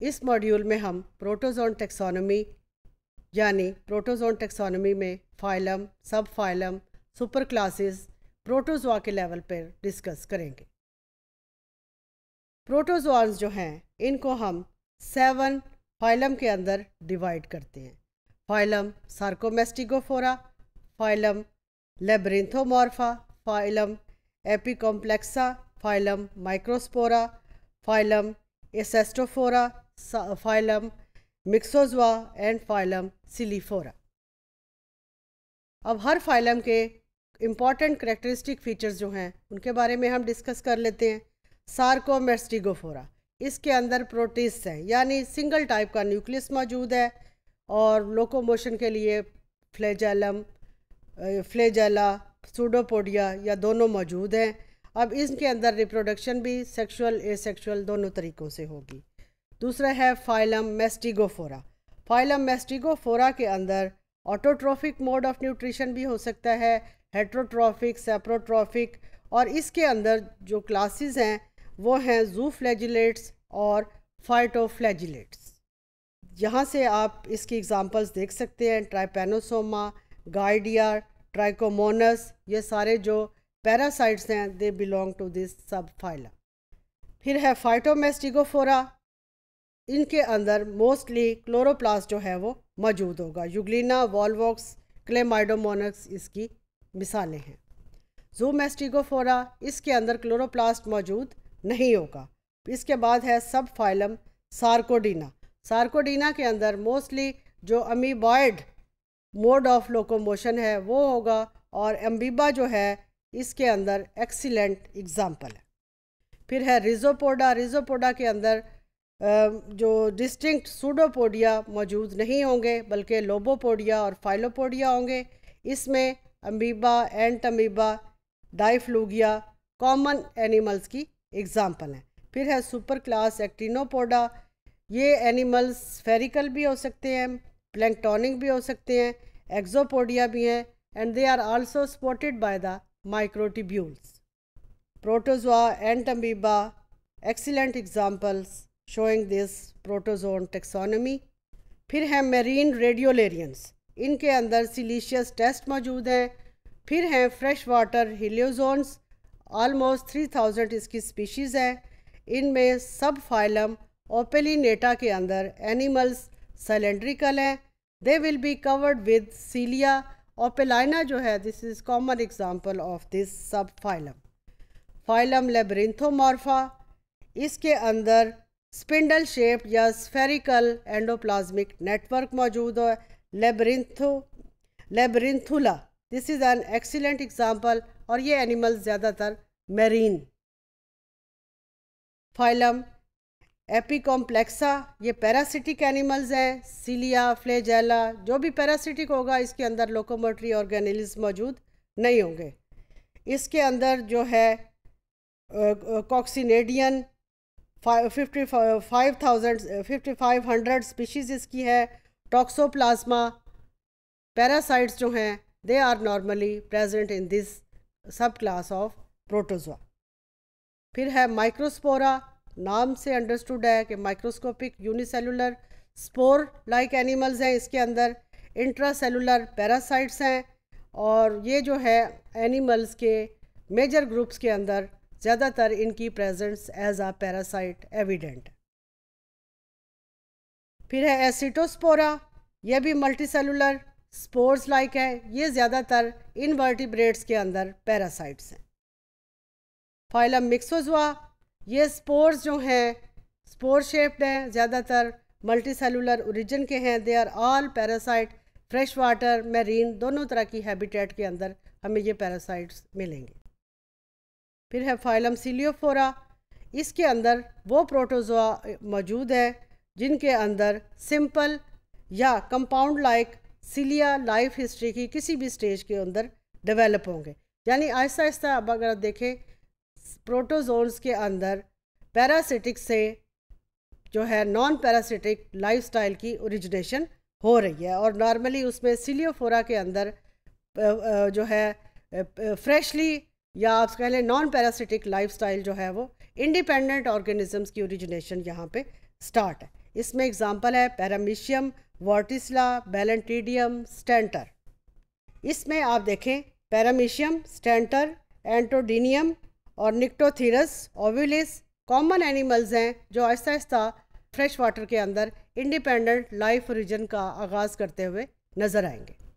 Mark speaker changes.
Speaker 1: इस मॉड्यूल में हम प्रोटोजोन टेक्सोनोमी यानी प्रोटोजोन टेक्सोनोमी में phylum subphylum superclasses protozoa के लेवल पर डिस्कस करेंगे प्रोटोजोआन्स जो हैं इनको हम सेवन फाइलम के अंदर डिवाइड करते हैं phylum Sarcomastigophora phylum Labyrinthomorpha phylum Apicomplexa phylum Microspora phylum Ascetospora phylum Myxozoa and phylum Ciliophora अब हर फाइलम के इम्पॉर्टेंट करेक्टरिस्टिक फीचर्स जो हैं उनके बारे में हम डिस्कस कर लेते हैं सार्कोमेस्टिगोफोरा इसके अंदर प्रोटीस हैं यानी सिंगल टाइप का न्यूक्लियस मौजूद है और लोकोमोशन के लिए फ्लेजलम फ्लेजला सूडोपोडिया या दोनों मौजूद हैं अब इनके अंदर रिप्रोडक्शन भी सेक्सुअल ए दोनों तरीक़ों से होगी दूसरा है फाइलम मेस्टिगोफोरा फाइलम मेस्टिगोफोरा के अंदर ऑटोट्रॉफिक मोड ऑफ न्यूट्रिशन भी हो सकता है हेट्रोट्रॉफिक सेप्रोट्रॉफिक और इसके अंदर जो क्लासेस हैं वो हैं जू और फाइटोफ्लैजिलेट्स यहाँ से आप इसकी एग्जांपल्स देख सकते हैं ट्राइपेनोसोमा गाइडिया ट्राइकोमोनस ये सारे जो पैरासाइट्स हैं they belong to this subphyla फिर है फाइटोमेस्टिगोफोरा इनके अंदर मोस्टली क्लोरोप्लास्ट जो है वो मौजूद होगा युगलिना वॉलवॉक्स क्लेमाइडोमोनक्स इसकी मिसालें हैं जूमेस्टिगोफोरा इसके अंदर क्लोरोप्लास्ट मौजूद नहीं होगा इसके बाद है सब फाइलम सार्कोडीना सार्कोडीना के अंदर मोस्टली जो अमीबॉयड मोड ऑफ लोकोमोशन है वो होगा और एम्बीबा जो है इसके अंदर एक्सीलेंट एग्ज़ाम्पल है फिर है रिजोपोडा रिजोपोडा के अंदर जो डिस्टिंक्ट सूडोपोडिया मौजूद नहीं होंगे बल्कि लोबोपोडिया और फाइलोपोडिया होंगे इसमें amoeba Entamoeba Difflugia common animals की एग्ज़ाम्पल हैं फिर है सुपर क्लास एक्टिनोपोडा ये एनिमल्स फेरिकल भी हो सकते हैं प्लैंकटॉनिक भी हो सकते हैं एक्जोपोडिया भी हैं and they are also supported by the microtubules protozoa and excellent examples showing this protozoan taxonomy फिर हैं मेरीन रेडियोलेरियंस इनके अंदर सिलीशियस टेस्ट मौजूद हैं फिर हैं fresh water heliozoans almost three thousand इसकी स्पीशीज़ हैं इनमें सब फाइलम ओपेलिनेटा के अंदर एनिमल्स सलेंड्रिकल हैं they will be covered with cilia Opalina जो है this is common example of this subphylum phylum Labyrinthomorpha इसके अंदर स्पिंडल शेप या स्फेरिकल एंडोप्लाज्मिक नेटवर्क मौजूद है Labyrintho Labyrinthula this is an excellent example और ये एनिमल ज़्यादातर मेरीन फाइलम एपिकॉम्प्लेक्सा ये पैरासिटिक एनिमल्स हैं सीलिया फ्लेजेला जो भी पैरासिटिक होगा इसके अंदर लोकोमोटरी ऑर्गेनिल्स मौजूद नहीं होंगे इसके अंदर जो है coccidian fifty five thousand fifty five hundred species इसकी है टॉक्सोप्लाज्मा पैरासाइट्स जो हैं they are normally present in this subclass of protozoa फिर है माइक्रोस्पोरा नाम से अंडरस्टूड है कि microscopic unicellular spore like animals हैं इसके अंदर इंट्रासेलुलर पैरासाइट्स हैं और ये जो है एनिमल्स के मेजर ग्रुप्स के अंदर ज़्यादातर इनकी presence as a parasite evident फिर है एसिटोस्पोरा यह भी मल्टीसेलुलर स्पोर्स लाइक है ये ज़्यादातर इनवर्टिब्रेट्स के अंदर पैरासाइट्स हैं फाइलम मिक्सोजवा ये स्पोर्स जो हैं स्पोर शेप्ड हैं ज़्यादातर मल्टीसेलुलर ओरिजिन के हैं they are all parasite fresh water marine दोनों तरह की हैबिटेट के अंदर हमें ये पैरासाइट्स मिलेंगे फिर है फाइलम सीलियोफोरा इसके अंदर वो प्रोटोजोआ मौजूद है जिनके अंदर सिंपल या compound like cilia life history की किसी भी स्टेज के अंदर डेवलप होंगे यानी आहिस्ता आहिस्ता अब अगर देखें प्रोटोजोन्स के अंदर पैरासिटिक से जो है नॉन पैरासिटिक लाइफस्टाइल की ओरिजिनेशन हो रही है और नॉर्मली उसमें सिलियोफोरा के अंदर जो है फ्रेशली या आप कह लें नॉन पैरासिटिक लाइफ जो है वो इंडिपेंडेंट ऑर्गेनिजम्स की ओरिजिनेशन यहाँ पे स्टार्ट है इसमें एग्जांपल है पैरामिशियम वॉर्टिसला बैलेंटीडियम स्टेंटर इसमें आप देखें पैरामिशियम स्टेंटर एंटोडीनियम और निक्टोथीरस ओविलिस कॉमन एनिमल्स हैं जो आहिस्ता आहिस्ता फ्रेश वाटर के अंदर इंडिपेंडेंट लाइफ रीजन का आगाज़ करते हुए नज़र आएंगे